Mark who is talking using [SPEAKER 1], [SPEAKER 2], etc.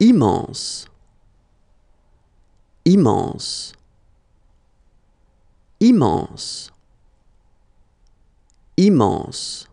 [SPEAKER 1] immense, immense, immense, immense.